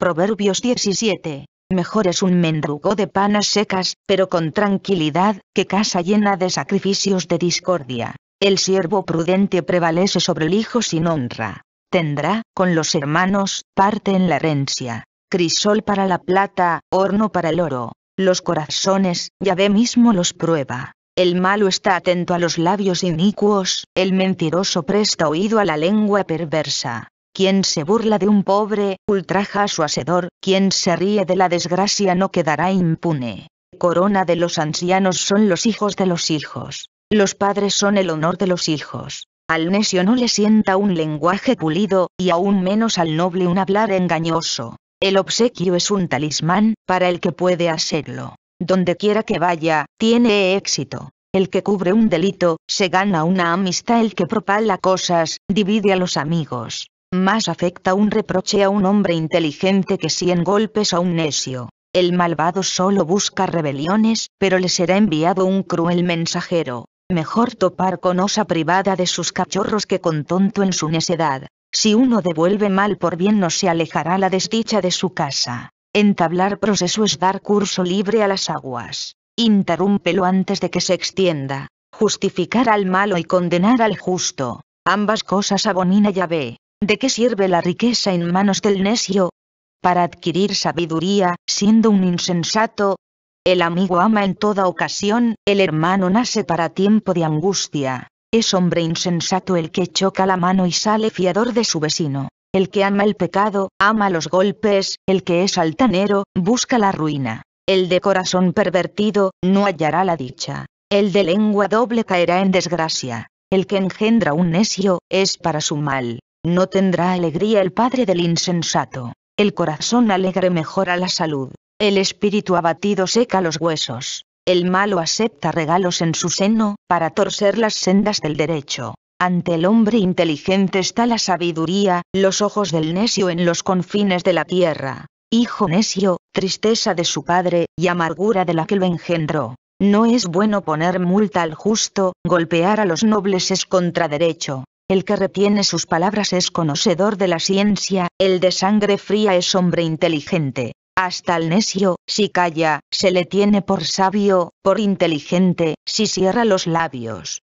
Proverbios 17. Mejor es un mendrugo de panas secas, pero con tranquilidad, que casa llena de sacrificios de discordia. El siervo prudente prevalece sobre el hijo sin honra. Tendrá, con los hermanos, parte en la herencia. Crisol para la plata, horno para el oro. Los corazones, ya ve mismo los prueba. El malo está atento a los labios inicuos, el mentiroso presta oído a la lengua perversa. Quien se burla de un pobre, ultraja a su hacedor, quien se ríe de la desgracia no quedará impune. Corona de los ancianos son los hijos de los hijos. Los padres son el honor de los hijos. Al necio no le sienta un lenguaje pulido, y aún menos al noble un hablar engañoso. El obsequio es un talismán, para el que puede hacerlo. Donde quiera que vaya, tiene éxito. El que cubre un delito, se gana una amistad. El que propala cosas, divide a los amigos. Más afecta un reproche a un hombre inteligente que cien golpes a un necio. El malvado solo busca rebeliones, pero le será enviado un cruel mensajero. Mejor topar con osa privada de sus cachorros que con tonto en su necedad. Si uno devuelve mal por bien no se alejará la desdicha de su casa. Entablar proceso es dar curso libre a las aguas. Interrúmpelo antes de que se extienda. Justificar al malo y condenar al justo. Ambas cosas abomina ve. ¿De qué sirve la riqueza en manos del necio? Para adquirir sabiduría, siendo un insensato. El amigo ama en toda ocasión, el hermano nace para tiempo de angustia. Es hombre insensato el que choca la mano y sale fiador de su vecino. El que ama el pecado, ama los golpes, el que es altanero, busca la ruina. El de corazón pervertido, no hallará la dicha. El de lengua doble caerá en desgracia. El que engendra un necio, es para su mal. No tendrá alegría el padre del insensato. El corazón alegre mejora la salud. El espíritu abatido seca los huesos. El malo acepta regalos en su seno, para torcer las sendas del derecho. Ante el hombre inteligente está la sabiduría, los ojos del necio en los confines de la tierra. Hijo necio, tristeza de su padre, y amargura de la que lo engendró. No es bueno poner multa al justo, golpear a los nobles es contraderecho. El que retiene sus palabras es conocedor de la ciencia, el de sangre fría es hombre inteligente. Hasta el necio, si calla, se le tiene por sabio, por inteligente, si cierra los labios,